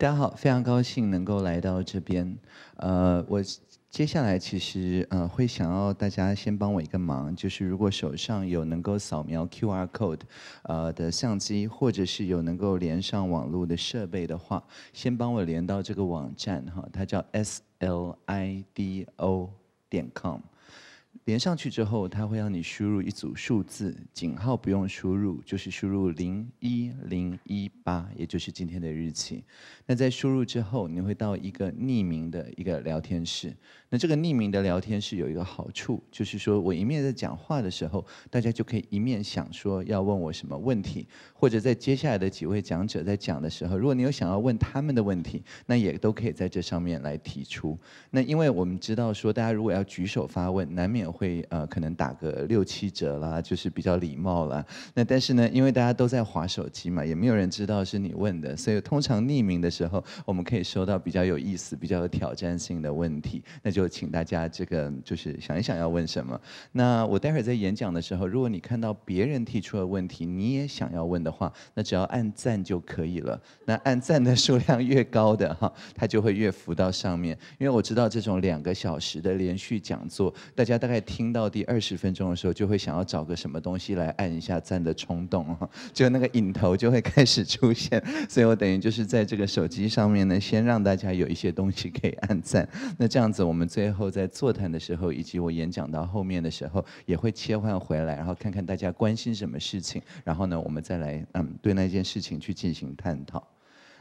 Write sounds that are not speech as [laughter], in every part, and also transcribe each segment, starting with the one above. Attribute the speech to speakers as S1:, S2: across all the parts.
S1: 大家好，非常高兴能够来到这边。呃，我接下来其实呃会想要大家先帮我一个忙，就是如果手上有能够扫描 QR code 呃的相机，或者是有能够连上网络的设备的话，先帮我连到这个网站哈，它叫 S L I D O 点 com。连上去之后，它会让你输入一组数字，井号不用输入，就是输入零一零一八，也就是今天的日期。那在输入之后，你会到一个匿名的一个聊天室。那这个匿名的聊天室有一个好处，就是说我一面在讲话的时候，大家就可以一面想说要问我什么问题，或者在接下来的几位讲者在讲的时候，如果你有想要问他们的问题，那也都可以在这上面来提出。那因为我们知道说，大家如果要举手发问，难免。会呃可能打个六七折啦，就是比较礼貌啦。那但是呢，因为大家都在划手机嘛，也没有人知道是你问的，所以通常匿名的时候，我们可以收到比较有意思、比较有挑战性的问题。那就请大家这个就是想一想要问什么。那我待会儿在演讲的时候，如果你看到别人提出了问题，你也想要问的话，那只要按赞就可以了。那按赞的数量越高的哈，它就会越浮到上面，因为我知道这种两个小时的连续讲座，大家大。大概听到第二十分钟的时候，就会想要找个什么东西来按一下赞的冲动，哈，[laughs] 就那个影头就会开始出现。所以我等于就是在这个手机上面呢，先让大家有一些东西可以按赞。[laughs] 那这样子，我们最后在座谈的时候，以及我演讲到后面的时候，也会切换回来，然后看看大家关心什么事情，然后呢，我们再来嗯，对那件事情去进行探讨。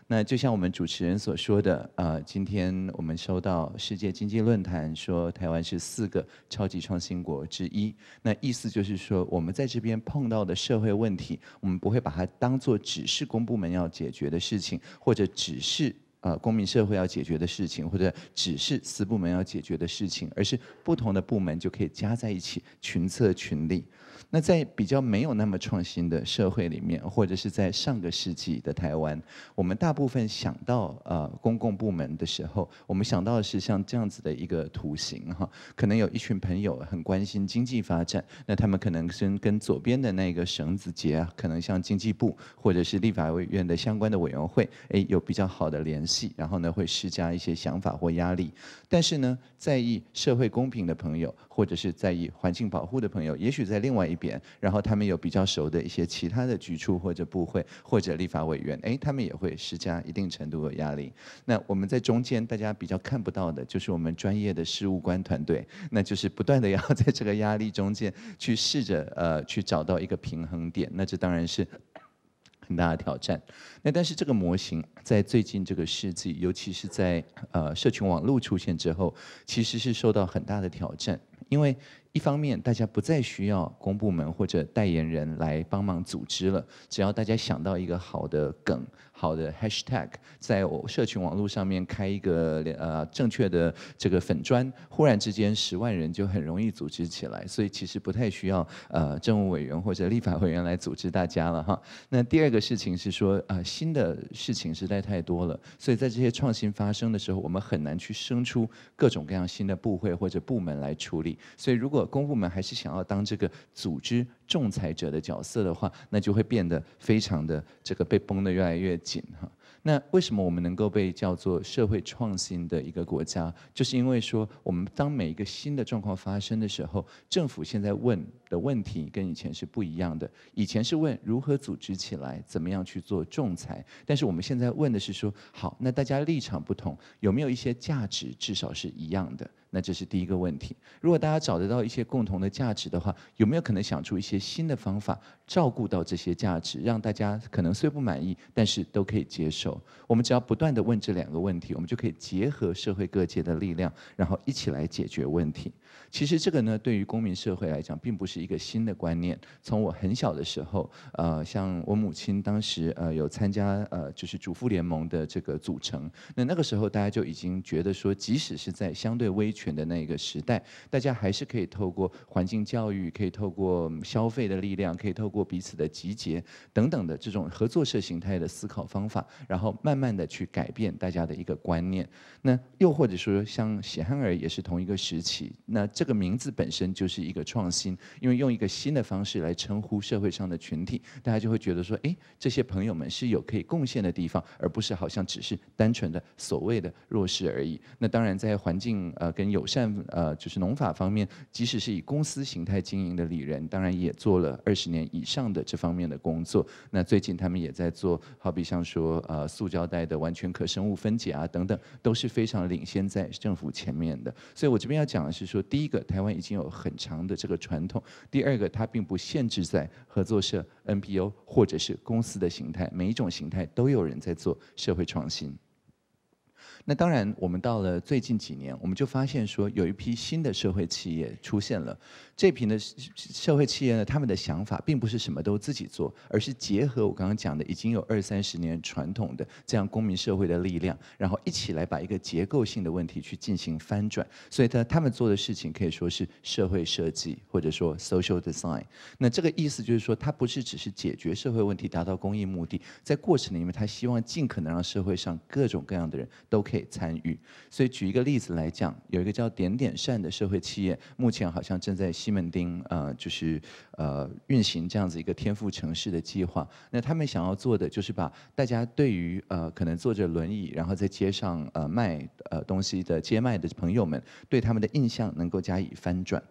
S1: 那就像我们主持人所说的，呃，今天我们收到世界经济论坛说台湾是四个超级创新国之一。那意思就是说，我们在这边碰到的社会问题，我们不会把它当做只是公部门要解决的事情，或者只是呃公民社会要解决的事情，或者只是私部门要解决的事情，而是不同的部门就可以加在一起群策群力。那在比较没有那么创新的社会里面，或者是在上个世纪的台湾，我们大部分想到呃公共部门的时候，我们想到的是像这样子的一个图形哈，可能有一群朋友很关心经济发展，那他们可能跟跟左边的那个绳子结，啊，可能像经济部或者是立法委员的相关的委员会，哎，有比较好的联系，然后呢会施加一些想法或压力。但是呢，在意社会公平的朋友，或者是在意环境保护的朋友，也许在另外一。边，然后他们有比较熟的一些其他的局处或者部会或者立法委员，哎，他们也会施加一定程度的压力。那我们在中间，大家比较看不到的就是我们专业的事务官团队，那就是不断的要在这个压力中间去试着呃去找到一个平衡点。那这当然是 [coughs] 很大的挑战。那但是这个模型在最近这个世纪，尤其是在呃社群网络出现之后，其实是受到很大的挑战，因为。一方面，大家不再需要公部门或者代言人来帮忙组织了，只要大家想到一个好的梗、好的 hashtag，在我社群网络上面开一个呃正确的这个粉砖，忽然之间十万人就很容易组织起来，所以其实不太需要呃政务委员或者立法委员来组织大家了哈。那第二个事情是说，呃，新的事情实在太多了，所以在这些创新发生的时候，我们很难去生出各种各样新的部会或者部门来处理，所以如果如果公部门还是想要当这个组织仲裁者的角色的话，那就会变得非常的这个被绷得越来越紧哈。那为什么我们能够被叫做社会创新的一个国家，就是因为说我们当每一个新的状况发生的时候，政府现在问的问题跟以前是不一样的。以前是问如何组织起来，怎么样去做仲裁，但是我们现在问的是说，好，那大家立场不同，有没有一些价值至少是一样的？那这是第一个问题。如果大家找得到一些共同的价值的话，有没有可能想出一些新的方法，照顾到这些价值，让大家可能虽不满意，但是都可以接受？我们只要不断的问这两个问题，我们就可以结合社会各界的力量，然后一起来解决问题。其实这个呢，对于公民社会来讲，并不是一个新的观念。从我很小的时候，呃，像我母亲当时呃有参加呃就是主妇联盟的这个组成，那那个时候大家就已经觉得说，即使是在相对微。权的那个时代，大家还是可以透过环境教育，可以透过消费的力量，可以透过彼此的集结等等的这种合作社形态的思考方法，然后慢慢的去改变大家的一个观念。那又或者说，像喜憨儿也是同一个时期，那这个名字本身就是一个创新，因为用一个新的方式来称呼社会上的群体，大家就会觉得说，哎，这些朋友们是有可以贡献的地方，而不是好像只是单纯的所谓的弱势而已。那当然，在环境呃跟友善呃，就是农法方面，即使是以公司形态经营的里人，当然也做了二十年以上的这方面的工作。那最近他们也在做，好比像说呃，塑胶袋的完全可生物分解啊等等，都是非常领先在政府前面的。所以我这边要讲的是说，第一个，台湾已经有很长的这个传统；第二个，它并不限制在合作社、NPO 或者是公司的形态，每一种形态都有人在做社会创新。那当然，我们到了最近几年，我们就发现说，有一批新的社会企业出现了。这批的社社会企业呢，他们的想法并不是什么都自己做，而是结合我刚刚讲的已经有二三十年传统的这样公民社会的力量，然后一起来把一个结构性的问题去进行翻转。所以，他他们做的事情可以说是社会设计，或者说 social design。那这个意思就是说，它不是只是解决社会问题、达到公益目的，在过程里面，他希望尽可能让社会上各种各样的人都可以。参与，所以举一个例子来讲，有一个叫点点善的社会企业，目前好像正在西门町呃，就是呃运行这样子一个天赋城市的计划。那他们想要做的就是把大家对于呃可能坐着轮椅然后在街上呃卖呃东西的街卖的朋友们对他们的印象能够加以翻转。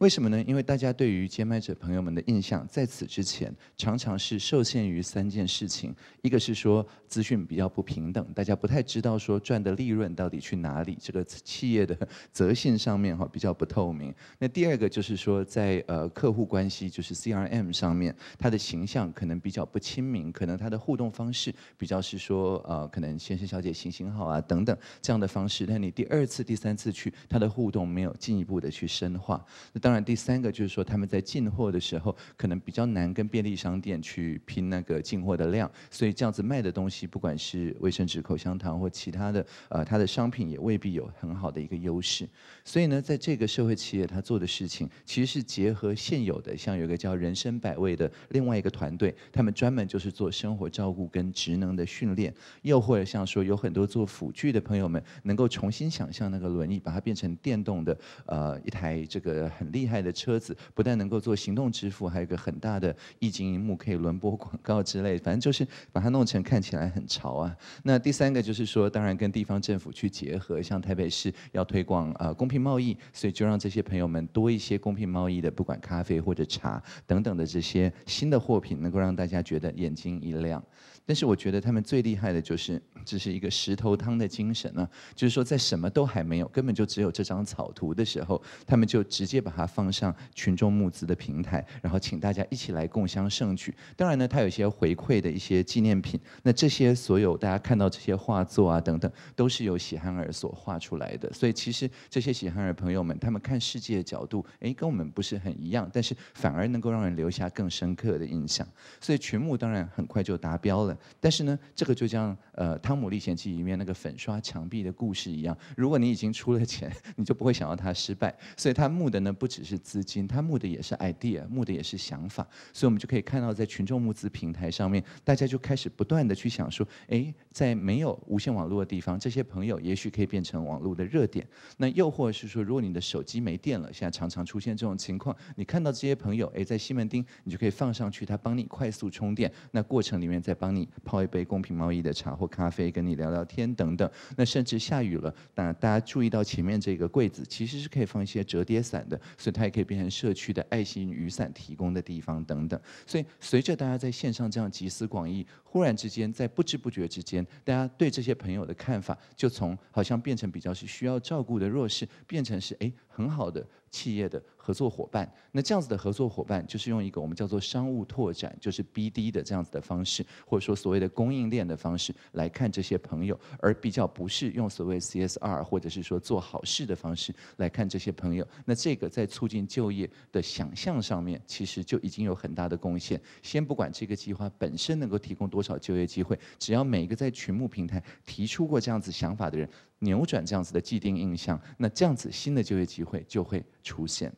S1: 为什么呢？因为大家对于接麦者朋友们的印象，在此之前常常是受限于三件事情：，一个是说资讯比较不平等，大家不太知道说赚的利润到底去哪里，这个企业的责任上面哈比较不透明；，那第二个就是说在呃客户关系，就是 C R M 上面，他的形象可能比较不亲民，可能他的互动方式比较是说呃可能先生小姐行行好啊等等这样的方式，那你第二次、第三次去，他的互动没有进一步的去深化。那当当然，第三个就是说，他们在进货的时候可能比较难跟便利商店去拼那个进货的量，所以这样子卖的东西，不管是卫生纸、口香糖或其他的，呃，它的商品也未必有很好的一个优势。所以呢，在这个社会企业，它做的事情其实是结合现有的，像有一个叫“人生百味”的另外一个团队，他们专门就是做生活照顾跟职能的训练；又或者像说，有很多做辅具的朋友们，能够重新想象那个轮椅，把它变成电动的，呃，一台这个很。厉害的车子不但能够做行动支付，还有一个很大的液晶屏幕可以轮播广告之类，反正就是把它弄成看起来很潮啊。那第三个就是说，当然跟地方政府去结合，像台北市要推广呃公平贸易，所以就让这些朋友们多一些公平贸易的，不管咖啡或者茶等等的这些新的货品，能够让大家觉得眼睛一亮。但是我觉得他们最厉害的就是，这是一个石头汤的精神呢。就是说，在什么都还没有，根本就只有这张草图的时候，他们就直接把它放上群众募资的平台，然后请大家一起来共襄盛举。当然呢，他有一些回馈的一些纪念品。那这些所有大家看到这些画作啊等等，都是由喜憨儿所画出来的。所以其实这些喜憨儿朋友们，他们看世界的角度，哎，跟我们不是很一样，但是反而能够让人留下更深刻的印象。所以群募当然很快就达标了。但是呢，这个就像呃《汤姆历险记》里面那个粉刷墙壁的故事一样，如果你已经出了钱，[laughs] 你就不会想要它失败。所以他募的呢不只是资金，他募的也是 idea，募的也是想法。所以我们就可以看到，在群众募资平台上面，大家就开始不断的去想说，哎，在没有无线网络的地方，这些朋友也许可以变成网络的热点。那又或者是说，如果你的手机没电了，现在常常出现这种情况，你看到这些朋友，哎，在西门町，你就可以放上去，他帮你快速充电。那过程里面再帮你。泡一杯公平贸易的茶或咖啡，跟你聊聊天等等。那甚至下雨了，那大家注意到前面这个柜子，其实是可以放一些折叠伞的，所以它也可以变成社区的爱心雨伞提供的地方等等。所以随着大家在线上这样集思广益，忽然之间，在不知不觉之间，大家对这些朋友的看法，就从好像变成比较是需要照顾的弱势，变成是哎。很好的企业的合作伙伴，那这样子的合作伙伴就是用一个我们叫做商务拓展，就是 B D 的这样子的方式，或者说所谓的供应链的方式来看这些朋友，而比较不是用所谓 C S R 或者是说做好事的方式来看这些朋友。那这个在促进就业的想象上面，其实就已经有很大的贡献。先不管这个计划本身能够提供多少就业机会，只要每一个在群募平台提出过这样子想法的人。扭转这样子的既定印象，那这样子新的就业机会就会出现。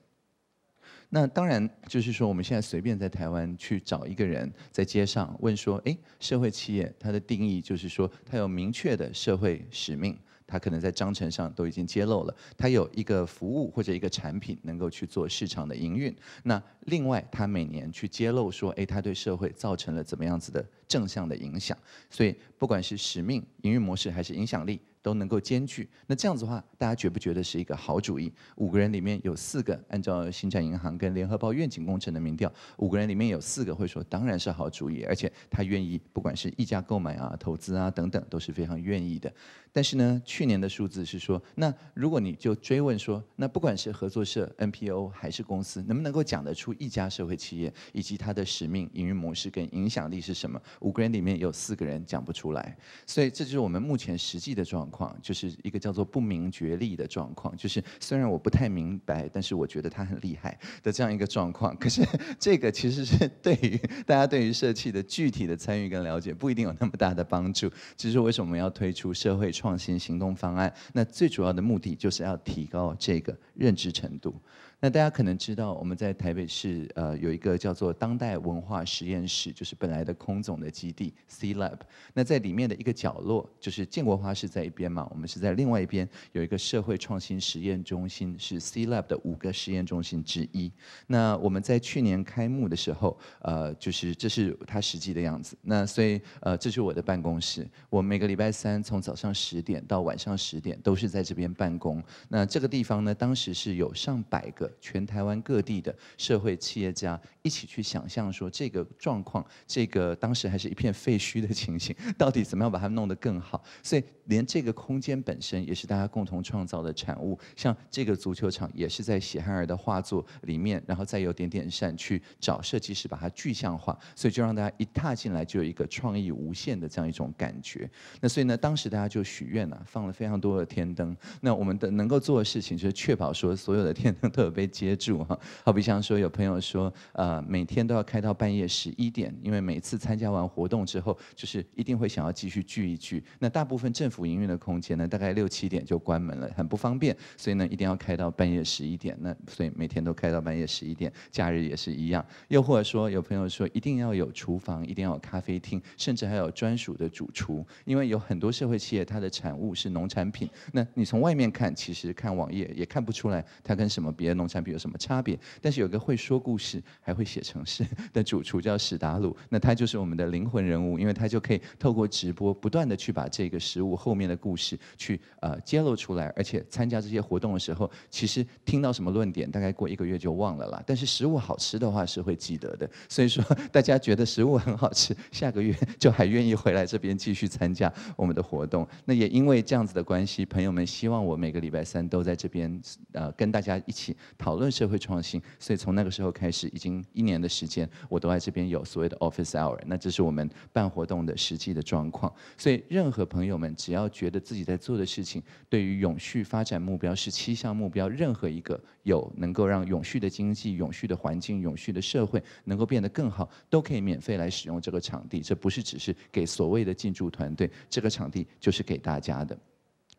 S1: 那当然就是说，我们现在随便在台湾去找一个人，在街上问说：“诶，社会企业它的定义就是说，它有明确的社会使命，它可能在章程上都已经揭露了，它有一个服务或者一个产品能够去做市场的营运。那另外，它每年去揭露说，诶，它对社会造成了怎么样子的正向的影响。所以，不管是使命、营运模式还是影响力。都能够兼具，那这样子的话，大家觉不觉得是一个好主意？五个人里面有四个，按照星展银行跟联合报愿景工程的民调，五个人里面有四个会说，当然是好主意，而且他愿意，不管是溢价购买啊、投资啊等等，都是非常愿意的。但是呢，去年的数字是说，那如果你就追问说，那不管是合作社、NPO 还是公司，能不能够讲得出一家社会企业以及它的使命、营运模式跟影响力是什么？五个人里面有四个人讲不出来，所以这就是我们目前实际的状况，就是一个叫做不明觉厉的状况，就是虽然我不太明白，但是我觉得他很厉害的这样一个状况。可是这个其实是对于大家对于社企的具体的参与跟了解不一定有那么大的帮助。其是为什么要推出社会？创新行动方案，那最主要的目的就是要提高这个认知程度。那大家可能知道，我们在台北市呃有一个叫做当代文化实验室，就是本来的空总的基地 C Lab。那在里面的一个角落，就是建国花市在一边嘛，我们是在另外一边有一个社会创新实验中心，是 C Lab 的五个实验中心之一。那我们在去年开幕的时候，呃，就是这是它实际的样子。那所以呃，这是我的办公室，我每个礼拜三从早上十点到晚上十点都是在这边办公。那这个地方呢，当时是有上百个。全台湾各地的社会企业家一起去想象说这个状况，这个当时还是一片废墟的情形，到底怎么样把它弄得更好？所以连这个空间本身也是大家共同创造的产物。像这个足球场也是在喜憨儿的画作里面，然后再有点点善去找设计师把它具象化，所以就让大家一踏进来就有一个创意无限的这样一种感觉。那所以呢，当时大家就许愿了，放了非常多的天灯。那我们的能够做的事情就是确保说所有的天灯都被。接住哈，好比像说有朋友说，呃，每天都要开到半夜十一点，因为每次参加完活动之后，就是一定会想要继续聚一聚。那大部分政府营运的空间呢，大概六七点就关门了，很不方便，所以呢，一定要开到半夜十一点。那所以每天都开到半夜十一点，假日也是一样。又或者说，有朋友说一定要有厨房，一定要有咖啡厅，甚至还有专属的主厨，因为有很多社会企业它的产物是农产品。那你从外面看，其实看网页也看不出来它跟什么别的农。产品有什么差别？但是有个会说故事，还会写城市，[laughs] 的主厨叫史达鲁，那他就是我们的灵魂人物，因为他就可以透过直播，不断的去把这个食物后面的故事去呃揭露出来，而且参加这些活动的时候，其实听到什么论点，大概过一个月就忘了啦。但是食物好吃的话是会记得的，所以说大家觉得食物很好吃，下个月 [laughs] 就还愿意回来这边继续参加我们的活动。那也因为这样子的关系，朋友们希望我每个礼拜三都在这边呃跟大家一起。讨论社会创新，所以从那个时候开始，已经一年的时间，我都在这边有所谓的 office hour。那这是我们办活动的实际的状况。所以，任何朋友们只要觉得自己在做的事情对于永续发展目标是七项目标任何一个有能够让永续的经济、永续的环境、永续的社会能够变得更好，都可以免费来使用这个场地。这不是只是给所谓的进驻团队，这个场地就是给大家的。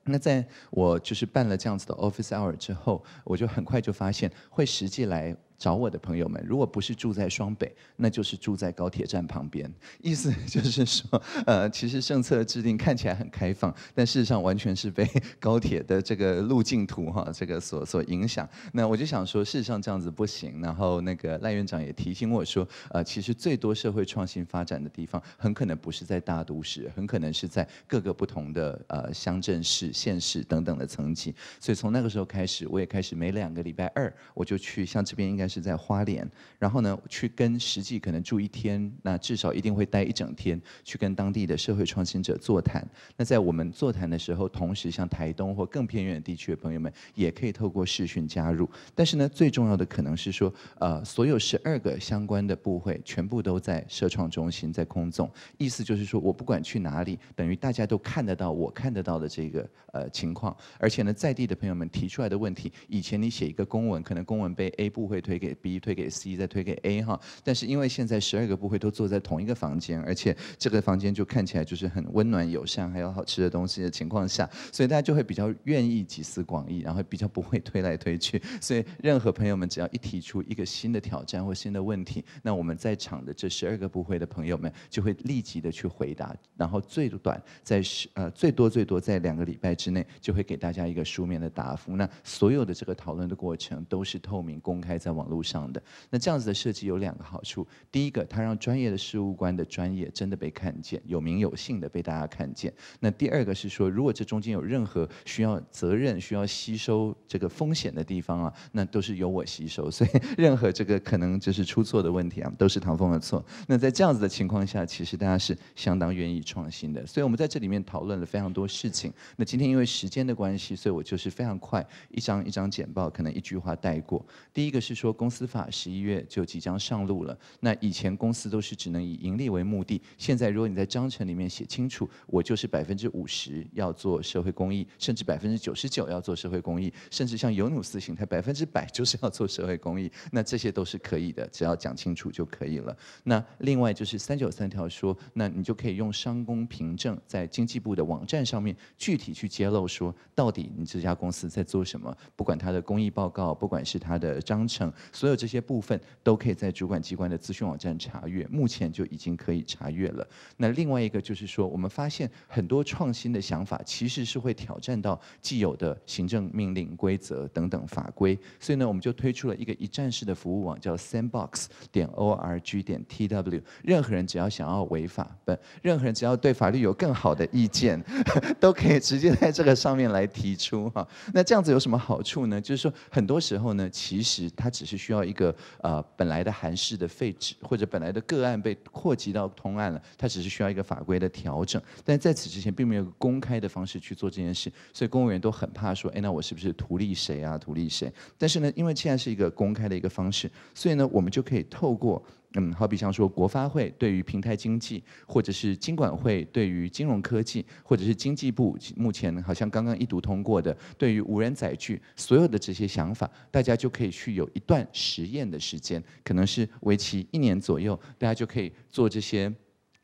S1: 那在我就是办了这样子的 office hour 之后，我就很快就发现会实际来。找我的朋友们，如果不是住在双北，那就是住在高铁站旁边。意思 [laughs] 就是说，呃，其实政策制定看起来很开放，但事实上完全是被 [laughs] 高铁的这个路径图哈，这个所所影响。那我就想说，事实上这样子不行。然后那个赖院长也提醒我说，呃，其实最多社会创新发展的地方，很可能不是在大都市，很可能是在各个不同的呃乡镇市、县市等等的层级。所以从那个时候开始，我也开始每两个礼拜二我就去，像这边应该是在花莲，然后呢，去跟实际可能住一天，那至少一定会待一整天，去跟当地的社会创新者座谈。那在我们座谈的时候，同时像台东或更偏远地区的朋友们，也可以透过视讯加入。但是呢，最重要的可能是说，呃，所有十二个相关的部会全部都在社创中心，在空中，意思就是说我不管去哪里，等于大家都看得到我看得到的这个呃情况。而且呢，在地的朋友们提出来的问题，以前你写一个公文，可能公文被 A 部会推。推给 B，推给 C，再推给 A 哈。但是因为现在十二个部会都坐在同一个房间，而且这个房间就看起来就是很温暖、友善，还有好吃的东西的情况下，所以大家就会比较愿意集思广益，然后比较不会推来推去。所以任何朋友们只要一提出一个新的挑战或新的问题，那我们在场的这十二个部会的朋友们就会立即的去回答，然后最短在十呃最多最多在两个礼拜之内就会给大家一个书面的答复。那所有的这个讨论的过程都是透明、公开在网。网络上的那这样子的设计有两个好处，第一个，它让专业的事务官的专业真的被看见，有名有姓的被大家看见。那第二个是说，如果这中间有任何需要责任、需要吸收这个风险的地方啊，那都是由我吸收。所以，[laughs] 任何这个可能就是出错的问题啊，都是唐风的错。那在这样子的情况下，其实大家是相当愿意创新的。所以我们在这里面讨论了非常多事情。那今天因为时间的关系，所以我就是非常快，一张一张简报，可能一句话带过。第一个是说。公司法十一月就即将上路了。那以前公司都是只能以盈利为目的，现在如果你在章程里面写清楚，我就是百分之五十要做社会公益，甚至百分之九十九要做社会公益，甚至像尤努斯形态百分之百就是要做社会公益，那这些都是可以的，只要讲清楚就可以了。那另外就是三九三条说，那你就可以用商工凭证在经济部的网站上面具体去揭露说，到底你这家公司在做什么，不管它的公益报告，不管是它的章程。所有这些部分都可以在主管机关的资讯网站查阅，目前就已经可以查阅了。那另外一个就是说，我们发现很多创新的想法其实是会挑战到既有的行政命令、规则等等法规，所以呢，我们就推出了一个一站式的服务网，叫 sandbox 点 o r g 点 t w。任何人只要想要违法，不，任何人只要对法律有更好的意见，[laughs] 都可以直接在这个上面来提出哈。那这样子有什么好处呢？就是说，很多时候呢，其实它只是是需要一个呃本来的韩式的废止，或者本来的个案被扩及到通案了，它只是需要一个法规的调整。但在此之前并没有公开的方式去做这件事，所以公务员都很怕说，哎，那我是不是图利谁啊？图利谁？但是呢，因为现在是一个公开的一个方式，所以呢，我们就可以透过。嗯，好比像说国发会对于平台经济，或者是金管会对于金融科技，或者是经济部目前好像刚刚一读通过的对于无人载具，所有的这些想法，大家就可以去有一段实验的时间，可能是为期一年左右，大家就可以做这些。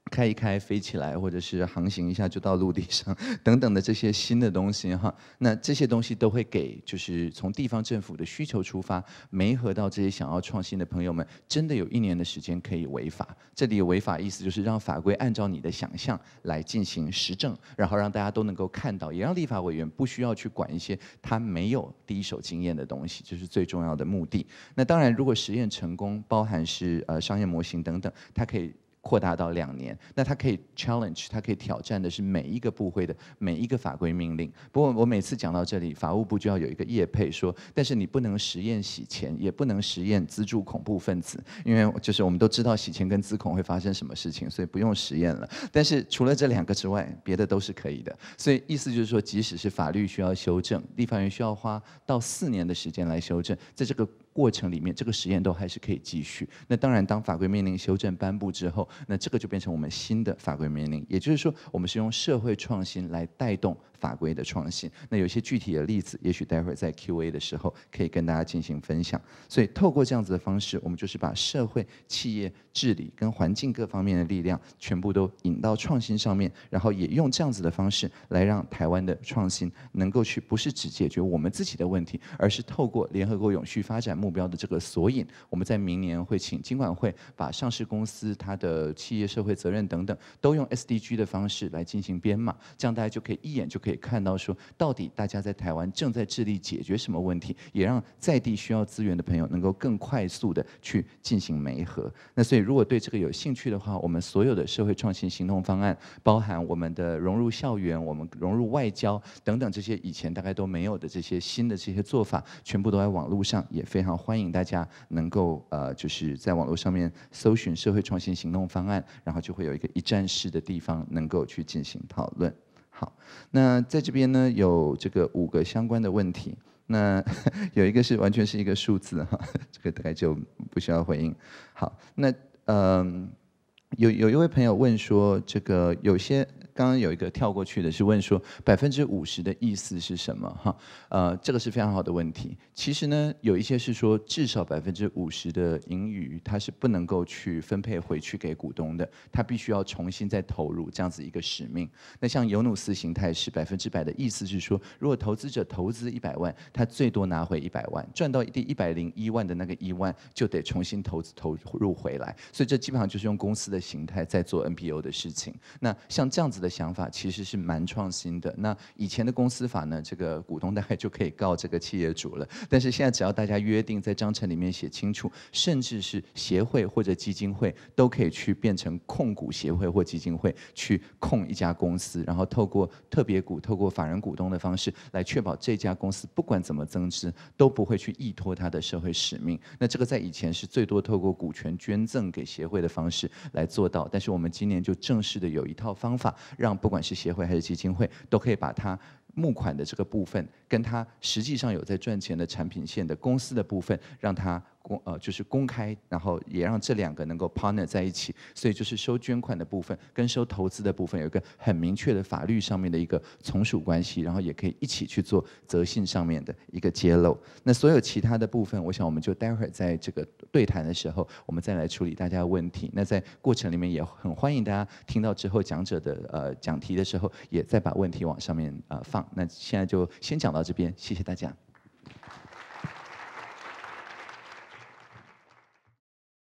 S1: 开一开，飞起来，或者是航行一下就到陆地上，[laughs] 等等的这些新的东西哈。那这些东西都会给，就是从地方政府的需求出发，没合到这些想要创新的朋友们，真的有一年的时间可以违法。这里违法意思，就是让法规按照你的想象来进行实证，然后让大家都能够看到，也让立法委员不需要去管一些他没有第一手经验的东西，这是最重要的目的。那当然，如果实验成功，包含是呃商业模型等等，它可以。扩大到两年，那它可以 challenge，它可以挑战的是每一个部会的每一个法规命令。不过我每次讲到这里，法务部就要有一个叶配说，但是你不能实验洗钱，也不能实验资助恐怖分子，因为就是我们都知道洗钱跟资恐会发生什么事情，所以不用实验了。但是除了这两个之外，别的都是可以的。所以意思就是说，即使是法律需要修正，立法员需要花到四年的时间来修正，在这个。过程里面，这个实验都还是可以继续。那当然，当法规命令修正颁布之后，那这个就变成我们新的法规命令。也就是说，我们是用社会创新来带动。法规的创新，那有些具体的例子，也许待会儿在 Q&A 的时候可以跟大家进行分享。所以透过这样子的方式，我们就是把社会、企业治理跟环境各方面的力量全部都引到创新上面，然后也用这样子的方式来让台湾的创新能够去，不是只解决我们自己的问题，而是透过联合国永续发展目标的这个索引，我们在明年会请金管会把上市公司它的企业社会责任等等都用 SDG 的方式来进行编码，这样大家就可以一眼就可以。可以看到，说到底，大家在台湾正在致力解决什么问题，也让在地需要资源的朋友能够更快速的去进行媒合。那所以，如果对这个有兴趣的话，我们所有的社会创新行动方案，包含我们的融入校园、我们融入外交等等这些以前大概都没有的这些新的这些做法，全部都在网络上，也非常欢迎大家能够呃，就是在网络上面搜寻社会创新行动方案，然后就会有一个一站式的地方能够去进行讨论。好，那在这边呢有这个五个相关的问题，那 [laughs] 有一个是完全是一个数字哈，[laughs] 这个大概就不需要回应。好，那嗯。有有一位朋友问说，这个有些刚刚有一个跳过去的，是问说百分之五十的意思是什么？哈，呃，这个是非常好的问题。其实呢，有一些是说至少百分之五十的盈余，它是不能够去分配回去给股东的，它必须要重新再投入这样子一个使命。那像尤努斯形态是百分之百的意思是说，如果投资者投资一百万，他最多拿回一百万，赚到第一百零一万的那个一万就得重新投资投入回来。所以这基本上就是用公司的。形态在做 n p o 的事情，那像这样子的想法其实是蛮创新的。那以前的公司法呢，这个股东大概就可以告这个企业主了。但是现在只要大家约定在章程里面写清楚，甚至是协会或者基金会都可以去变成控股协会或基金会，去控一家公司，然后透过特别股、透过法人股东的方式来确保这家公司不管怎么增资都不会去依托它的社会使命。那这个在以前是最多透过股权捐赠给协会的方式来。做到，但是我们今年就正式的有一套方法，让不管是协会还是基金会，都可以把它募款的这个部分，跟它实际上有在赚钱的产品线的公司的部分，让它。公呃就是公开，然后也让这两个能够 partner 在一起，所以就是收捐款的部分跟收投资的部分有一个很明确的法律上面的一个从属关系，然后也可以一起去做责信上面的一个揭露。那所有其他的部分，我想我们就待会儿在这个对谈的时候，我们再来处理大家的问题。那在过程里面也很欢迎大家听到之后讲者的呃讲题的时候，也再把问题往上面呃放。那现在就先讲到这边，谢谢大家。